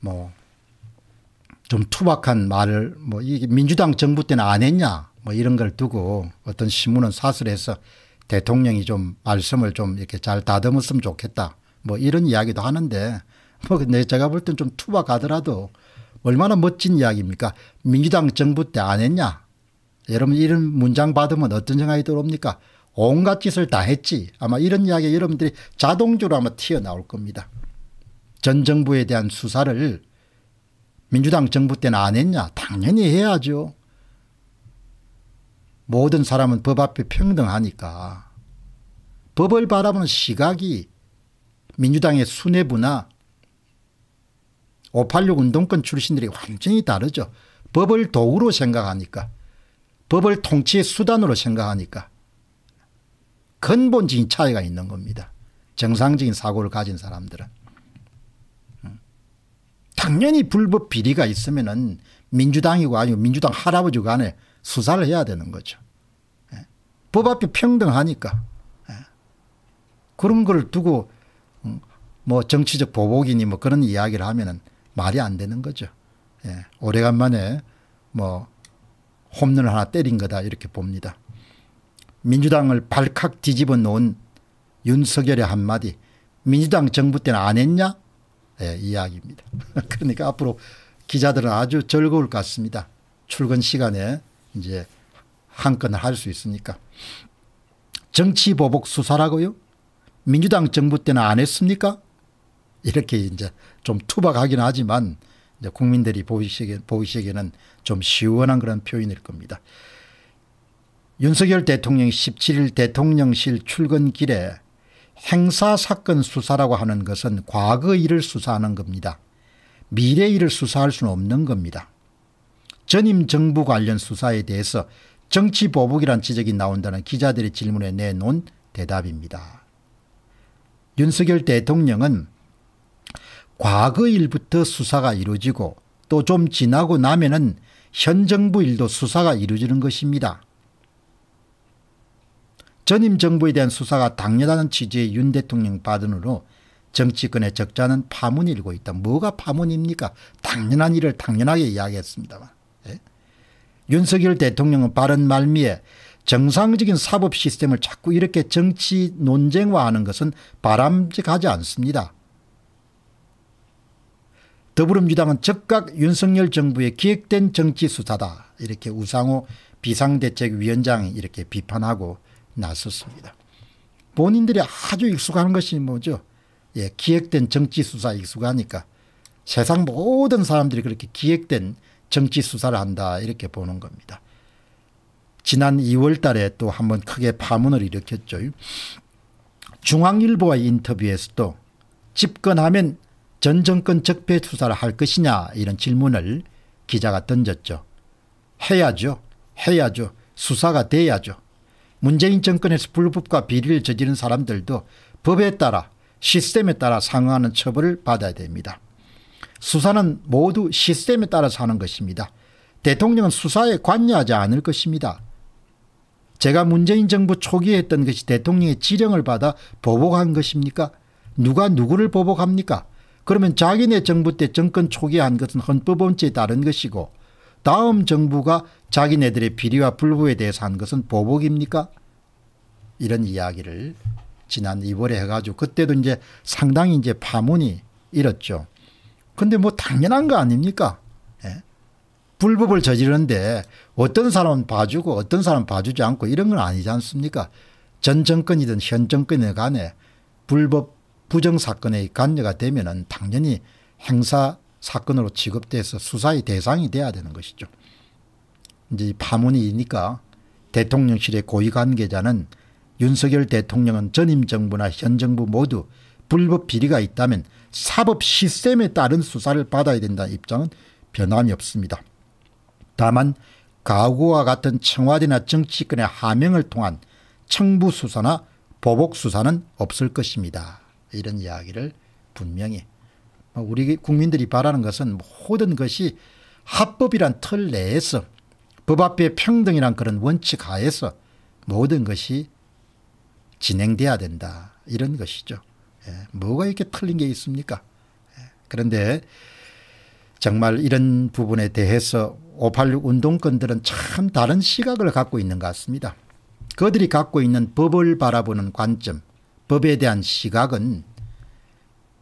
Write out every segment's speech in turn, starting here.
뭐 좀 투박한 말을 뭐 이게 민주당 정부 때는 안 했냐 뭐 이런 걸 두고 어떤 신문은 사설에서 대통령이 좀 말씀을 좀 이렇게 잘 다듬었으면 좋겠다 뭐 이런 이야기도 하는데 뭐 제가 볼 땐 좀 투박하더라도 얼마나 멋진 이야기입니까 민주당 정부 때 안 했냐 여러분 이런 문장 받으면 어떤 생각이 들어옵니까 온갖 짓을 다 했지 아마 이런 이야기 여러분들이 자동적으로 아마 튀어나올 겁니다. 전 정부에 대한 수사를 민주당 정부 때는 안 했냐 당연히 해야죠. 모든 사람은 법 앞에 평등하니까 법을 바라보는 시각이 민주당의 수뇌부나 586 운동권 출신들이 완전히 다르죠. 법을 도구로 생각하니까 법을 통치의 수단으로 생각하니까 근본적인 차이가 있는 겁니다. 정상적인 사고를 가진 사람들은. 당연히 불법 비리가 있으면은 민주당이고 아니고 민주당 할아버지 간에 수사를 해야 되는 거죠. 예. 법 앞에 평등하니까. 예. 그런 걸 두고 음, 뭐 정치적 보복이니 뭐 그런 이야기를 하면은 말이 안 되는 거죠. 예. 오래간만에 뭐 홈런을 하나 때린 거다 이렇게 봅니다. 민주당을 발칵 뒤집어 놓은 윤석열의 한마디 민주당 정부 때는 안 했냐 네, 이야기입니다. 그러니까 앞으로 기자들은 아주 즐거울 것 같습니다. 출근 시간에 이제 한 건 할 수 있으니까. 정치보복 수사라고요? 민주당 정부 때는 안 했습니까? 이렇게 이제 좀 투박하긴 하지만 이제 국민들이 보이시기 보이시기에는 좀 시원한 그런 표현일 겁니다. 윤석열 대통령이 17일 대통령실 출근길에 행사 사건 수사라고 하는 것은 과거 일을 수사하는 겁니다. 미래 일을 수사할 수는 없는 겁니다. 전임 정부 관련 수사에 대해서 정치 보복이란 지적이 나온다는 기자들의 질문에 내놓은 대답입니다. 윤석열 대통령은 과거 일부터 수사가 이루어지고 또 좀 지나고 나면은 현 정부 일도 수사가 이루어지는 것입니다. 전임 정부에 대한 수사가 당연하다는 취지의 윤 대통령 발언으로 정치권의 적자는 파문이 일고 있다. 뭐가 파문입니까? 당연한 일을 당연하게 이야기했습니다만. 예? 윤석열 대통령은 발언 말미에 정상적인 사법 시스템을 자꾸 이렇게 정치 논쟁화하는 것은 바람직하지 않습니다. 더불어민주당은 즉각 윤석열 정부의 기획된 정치 수사다. 이렇게 우상호 비상대책위원장이 이렇게 비판하고 나섰습니다. 본인들이 아주 익숙한 것이 뭐죠? 예, 기획된 정치 수사 익숙하니까 세상 모든 사람들이 그렇게 기획된 정치 수사를 한다 이렇게 보는 겁니다. 지난 2월 달에 또 한번 크게 파문을 일으켰죠. 중앙일보와 인터뷰에서도 집권하면 전 정권 적폐 수사를 할 것이냐 이런 질문을 기자가 던졌죠. 해야죠. 해야죠. 수사가 돼야죠. 문재인 정권에서 불법과 비리를 저지른 사람들도 법에 따라 시스템에 따라 상응하는 처벌을 받아야 됩니다. 수사는 모두 시스템에 따라서 하는 것입니다. 대통령은 수사에 관여하지 않을 것입니다. 제가 문재인 정부 초기에 했던 것이 대통령의 지령을 받아 보복한 것입니까? 누가 누구를 보복합니까? 그러면 자기네 정부 때 정권 초기에 한 것은 헌법 원칙에 따른 것이고 다음 정부가 자기네들의 비리와 불부에 대해서 한 것은 보복입니까? 이런 이야기를 지난 2월에 해가지고 그때도 이제 상당히 이제 파문이 일었죠. 근데 뭐 당연한 거 아닙니까? 예? 불법을 저지르는데 어떤 사람은 봐주고 어떤 사람은 봐주지 않고 이런 건 아니지 않습니까? 전 정권이든 현 정권에 간에 불법 부정 사건의 관여가 되면은 당연히 행사 사건으로 취급돼서 수사의 대상이 돼야 되는 것이죠. 이제 파문이니까 대통령실의 고위 관계자는 윤석열 대통령은 전임 정부나 현 정부 모두 불법 비리가 있다면 사법 시스템에 따른 수사를 받아야 된다는 입장은 변함이 없습니다. 다만 가구와 같은 청와대나 정치권의 하명을 통한 청부 수사나 보복 수사는 없을 것입니다. 이런 이야기를 분명히 어, 우리 국민들이 바라는 것은 모든 것이 합법이란 틀 내에서 법 앞에 평등이란 그런 원칙 하에서 모든 것이 진행돼야 된다 이런 것이죠. 예. 뭐가 이렇게 틀린 게 있습니까? 예. 그런데 정말 이런 부분에 대해서 586 운동권들은 참 다른 시각을 갖고 있는 것 같습니다. 그들이 갖고 있는 법을 바라보는 관점, 법에 대한 시각은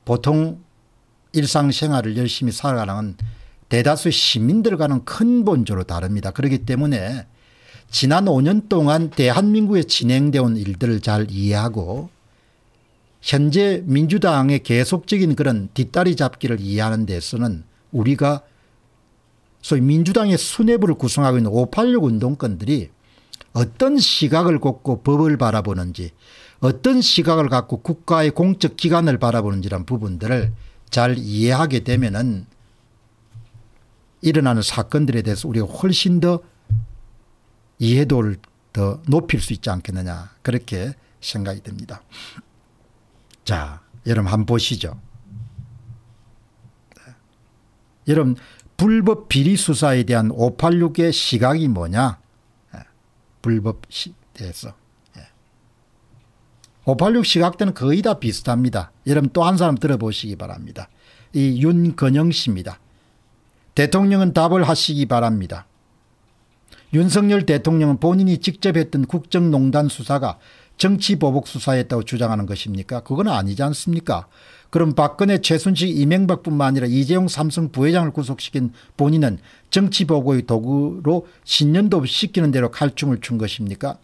보통 일상생활을 열심히 살아가는 대다수 시민들과는 큰본조로 다릅니다. 그렇기 때문에 지난 5년 동안 대한민국에 진행되어 온 일들을 잘 이해하고 현재 민주당의 계속적인 그런 뒷다리 잡기를 이해하는 데서는 우리가 소위 민주당의 수뇌부를 구성하고 있는 586 운동권들이 어떤 시각을 갖고 법을 바라보는지 어떤 시각을 갖고 국가의 공적 기관을 바라보는지란 부분들을 잘 이해하게 되면은 일어나는 사건들에 대해서 우리가 훨씬 더 이해도를 더 높일 수 있지 않겠느냐 그렇게 생각이 듭니다. 자 여러분 한번 보시죠. 여러분 불법 비리 수사에 대한 586의 시각이 뭐냐 예, 불법 대해서 586 시각대는 거의 다 비슷합니다. 여러분 또 한 사람 들어보시기 바랍니다. 이 윤건영 씨입니다. 대통령은 답을 하시기 바랍니다. 윤석열 대통령은 본인이 직접 했던 국정농단 수사가 정치보복 수사였다고 주장하는 것입니까? 그건 아니지 않습니까? 그럼 박근혜, 최순실, 이명박뿐만 아니라 이재용 삼성 부회장을 구속시킨 본인은 정치보고의 도구로 신년도 시키는 대로 칼춤을 춘 것입니까?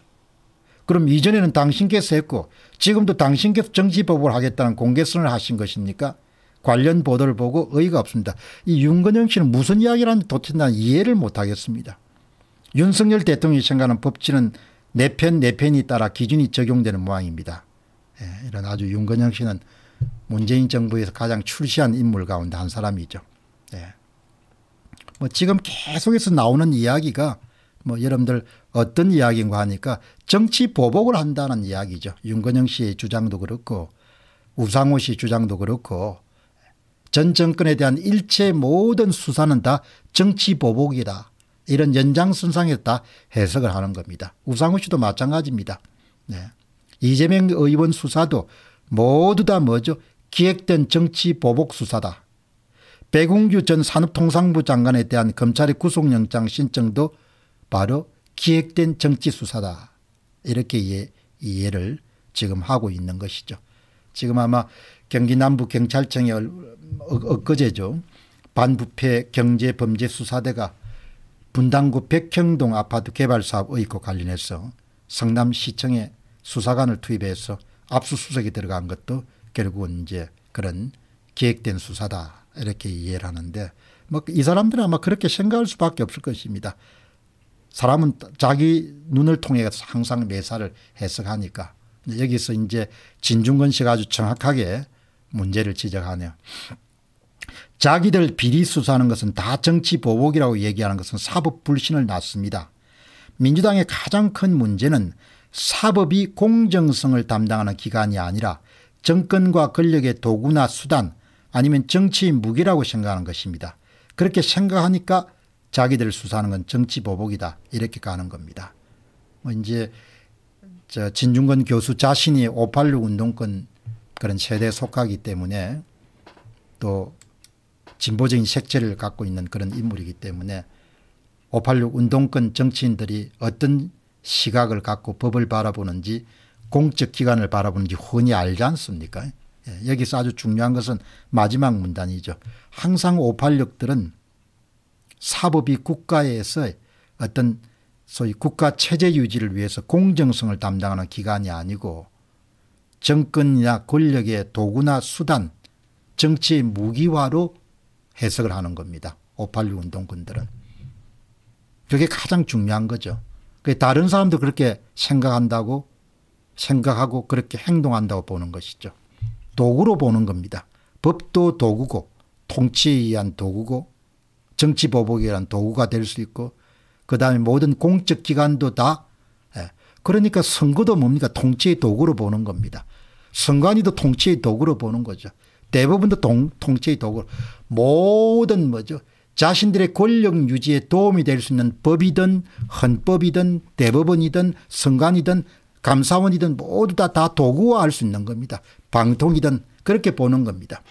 그럼 이전에는 당신께서 했고 지금도 당신께서 정치법을 하겠다는 공개선을 하신 것입니까? 관련 보도를 보고 의의가 없습니다. 이 윤건영 씨는 무슨 이야기를 하는지 도대체 난 이해를 못하겠습니다. 윤석열 대통령이 생각하는 법치는 내편 내편이 따라 기준이 적용되는 모양입니다. 예, 이런 아주 윤건영 씨는 문재인 정부에서 가장 출시한 인물 가운데 한 사람이죠. 예. 뭐 지금 계속해서 나오는 이야기가 뭐 여러분들 어떤 이야기인가 하니까 정치 보복을 한다는 이야기죠. 윤건영 씨의 주장도 그렇고 우상호 씨 주장도 그렇고 전 정권에 대한 일체 모든 수사는 다 정치 보복이다. 이런 연장선상에다 해석을 하는 겁니다. 우상호 씨도 마찬가지입니다. 네. 이재명 의원 수사도 모두 다 뭐죠? 기획된 정치 보복 수사다. 백웅규 전 산업통상부 장관에 대한 검찰의 구속영장 신청도 바로 기획된 정치 수사다. 이렇게 이해, 를 지금 하고 있는 것이죠. 지금 아마 경기남부경찰청의 어, 엊그제죠. 반부패 경제범죄수사대가 분당구 백형동 아파트 개발 사업 의혹 관련해서 성남시청에 수사관을 투입해서 압수수색이 들어간 것도 결국은 이제 그런 기획된 수사다 이렇게 이해를 하는데 뭐 이 사람들은 아마 그렇게 생각할 수밖에 없을 것입니다. 사람은 자기 눈을 통해 항상 매사를 해석하니까 여기서 이제 진중근 씨가 아주 정확하게 문제를 지적하네요. 자기들 비리 수사하는 것은 다 정치 보복이라고 얘기하는 것은 사법 불신을 낳습니다. 민주당의 가장 큰 문제는 사법이 공정성을 담당하는 기관이 아니라 정권과 권력의 도구나 수단 아니면 정치의 무기라고 생각하는 것입니다. 그렇게 생각하니까 자기들 수사하는 건 정치 보복이다 이렇게 가는 겁니다. 뭐 이제 저 진중권 교수 자신이 586 운동권 그런 세대에 속하기 때문에 또 진보적인 색채를 갖고 있는 그런 인물이기 때문에 586 운동권 정치인들이 어떤 시각을 갖고 법을 바라보는지 공적 기관을 바라보는지 흔히 알지 않습니까? 예, 여기서 아주 중요한 것은 마지막 문단이죠. 항상 586들은 사법이 국가에서 어떤 소위 국가 체제 유지를 위해서 공정성을 담당하는 기관이 아니고 정권이나 권력의 도구나 수단 정치의 무기화로 해석을 하는 겁니다. 586 운동군들은. 그게 가장 중요한 거죠. 다른 사람도 그렇게 생각한다고 생각하고 그렇게 행동한다고 보는 것이죠. 도구로 보는 겁니다. 법도 도구고 통치에 의한 도구고 정치 보복이란 도구가 될 수 있고 그다음에 모든 공적 기관도 다 예. 그러니까 선거도 뭡니까 통치의 도구로 보는 겁니다. 선관위도 통치의 도구로 보는 거죠. 대부분도 동, 통치의 도구 로 모든 뭐죠 자신들의 권력 유지에 도움이 될 수 있는 법이든 헌법이든 대법원이든 선관위든 감사원이든 모두 다, 다 도구화할 수 있는 겁니다. 방통이든 그렇게 보는 겁니다.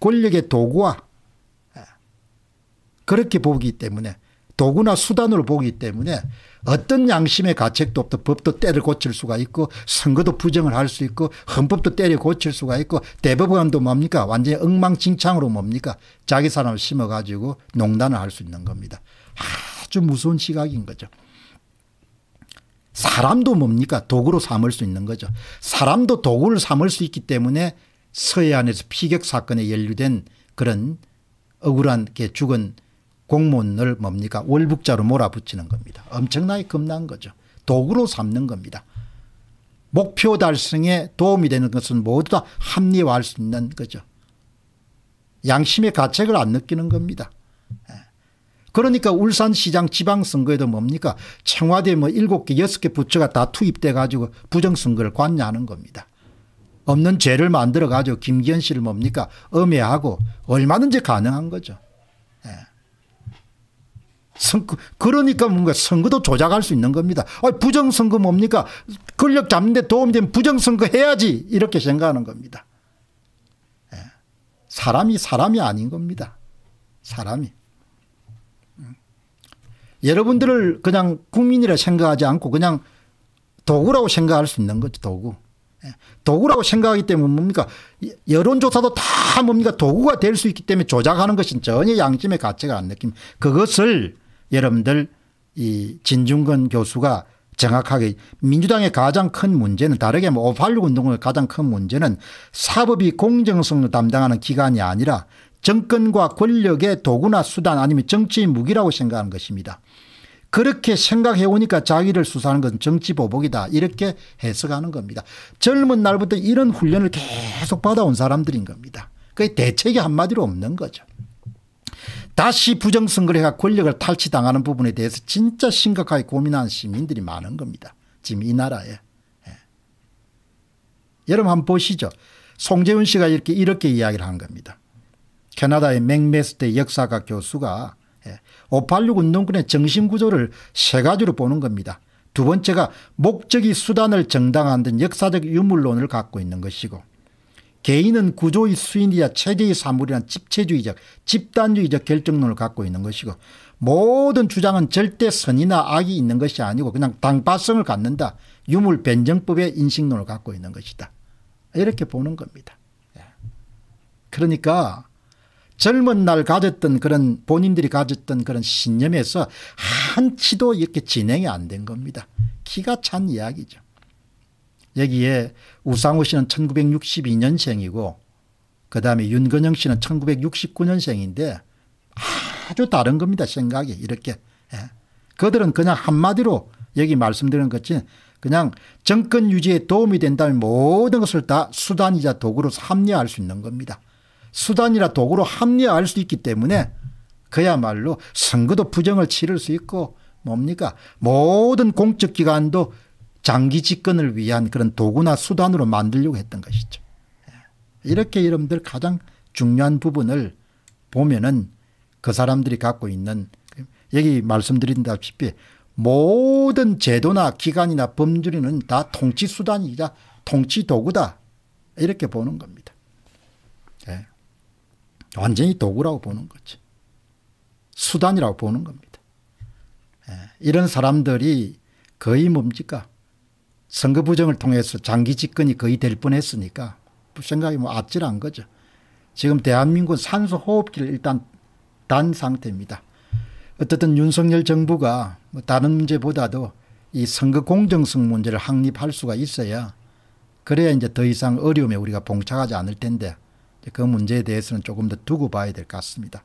권력의 도구화 그렇게 보기 때문에 도구나 수단으로 보기 때문에 어떤 양심의 가책도 없던 법도 때를 고칠 수가 있고 선거도 부정을 할 수 있고 헌법도 때려 고칠 수가 있고 대법관도 뭡니까 완전히 엉망진창으로 뭡니까 자기 사람을 심어가지고 농단을 할 수 있는 겁니다. 아주 무서운 시각인 거죠. 사람도 뭡니까 도구로 삼을 수 있는 거죠. 사람도 도구를 삼을 수 있기 때문에 서해안에서 피격 사건에 연루된 그런 억울한 게 죽은 공무원을 뭡니까 월북자로 몰아붙이는 겁니다. 엄청나게 겁난 거죠. 도구로 삼는 겁니다. 목표 달성에 도움이 되는 것은 모두 다 합리화할 수 있는 거죠. 양심의 가책을 안 느끼는 겁니다. 예. 그러니까 울산시장 지방선거에도 뭡니까 청와대 뭐 7개 6개 부처가 다 투입돼 가지고 부정선거를 관여하는 겁니다. 없는 죄를 만들어 가지고 김기현 씨를 뭡니까 엄해하고 얼마든지 가능한 거죠. 선 그러니까 뭔가 선거도 조작할 수 있는 겁니다. 아, 부정선거 뭡니까? 권력 잡는 데 도움되면 부정선거 해야지 이렇게 생각하는 겁니다. 예. 사람이 사람이 아닌 겁니다. 사람이. 음. 여러분들을 그냥 국민이라 생각하지 않고 그냥 도구라고 생각할 수 있는 거죠. 도구. 예. 도구라고 생각하기 때문에 뭡니까 여론조사도 다 뭡니까 도구가 될 수 있기 때문에 조작하는 것은 전혀 양심의 가치가 안느낍 그것을 여러분들 이 진중근 교수가 정확하게 민주당의 가장 큰 문제는 다르게 뭐586 운동의 가장 큰 문제는 사법이 공정성을 담당하는 기관이 아니라 정권과 권력의 도구나 수단 아니면 정치의 무기라고 생각하는 것입니다. 그렇게 생각해 오니까 자기를 수사하는 건 정치 보복이다 이렇게 해석하는 겁니다. 젊은 날부터 이런 훈련을 계속 받아온 사람들인 겁니다. 그게 대책이 한마디로 없는 거죠. 다시 부정선거를 해가 권력을 탈취당하는 부분에 대해서 진짜 심각하게 고민하는 시민들이 많은 겁니다. 지금 이 나라에. 예. 여러분 한번 보시죠. 송재훈 씨가 이렇게 이렇게 이야기를 한 겁니다. 캐나다의 맥메스대 역사학 교수가 586 예, 운동권의 정신구조를 세 가지로 보는 겁니다. 두 번째가 목적이 수단을 정당한등 역사적 유물론을 갖고 있는 것이고 개인은 구조의 수인이자 체제의 사물이란 집체주의적 집단주의적 결정론을 갖고 있는 것이고 모든 주장은 절대 선이나 악이 있는 것이 아니고 그냥 당파성을 갖는다. 유물 변정법의 인식론을 갖고 있는 것이다. 이렇게 보는 겁니다. 예. 그러니까 젊은 날 가졌던 그런 본인들이 가졌던 그런 신념에서 한치도 이렇게 진행이 안 된 겁니다. 기가 찬 이야기죠. 여기에 우상호 씨는 1962년생이고 그 다음에 윤건영 씨는 1969년생인데 아주 다른 겁니다. 생각이 이렇게. 예. 그들은 그냥 한마디로 여기 말씀드린 것처럼 그냥 정권 유지에 도움이 된다면 모든 것을 다 수단이자 도구로 합리화할 수 있는 겁니다. 수단이라 도구로 합리화할 수 있기 때문에 그야말로 선거도 부정을 치를 수 있고 뭡니까 모든 공적기관도 장기 집권을 위한 그런 도구나 수단으로 만들려고 했던 것이죠. 예. 이렇게 여러분들 가장 중요한 부분을 보면은 그 사람들이 갖고 있는 여기 말씀드린다시피 모든 제도나 기관이나 범주리는 다 통치 수단이자 통치 도구다 이렇게 보는 겁니다. 예. 완전히 도구라고 보는 거지. 수단이라고 보는 겁니다. 예. 이런 사람들이 거의 뭡니까? 선거 부정을 통해서 장기 집권이 거의 될 뻔했으니까 생각이 뭐 아찔한 거죠. 지금 대한민국 산소 호흡기를 일단 단 상태입니다. 어쨌든 윤석열 정부가 뭐 다른 문제보다도 이 선거 공정성 문제를 확립할 수가 있어야 그래야 이제 더 이상 어려움에 우리가 봉착하지 않을 텐데 그 문제에 대해서는 조금 더 두고 봐야 될 것 같습니다.